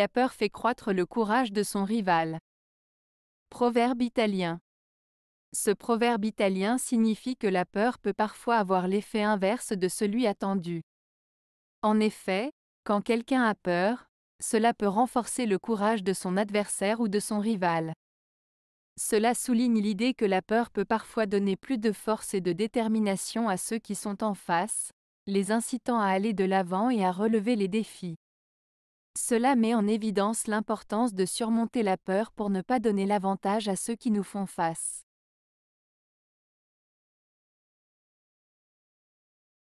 a peur fait croître le courage de son rival. Proverbe italien. Ce proverbe italien signifie que la peur peut parfois avoir l'effet inverse de celui attendu. En effet, quand quelqu'un a peur, cela peut renforcer le courage de son adversaire ou de son rival. Cela souligne l'idée que la peur peut parfois donner plus de force et de détermination à ceux qui sont en face, les incitant à aller de l'avant et à relever les défis. Cela met en évidence l'importance de surmonter la peur pour ne pas donner l'avantage à ceux qui nous font face.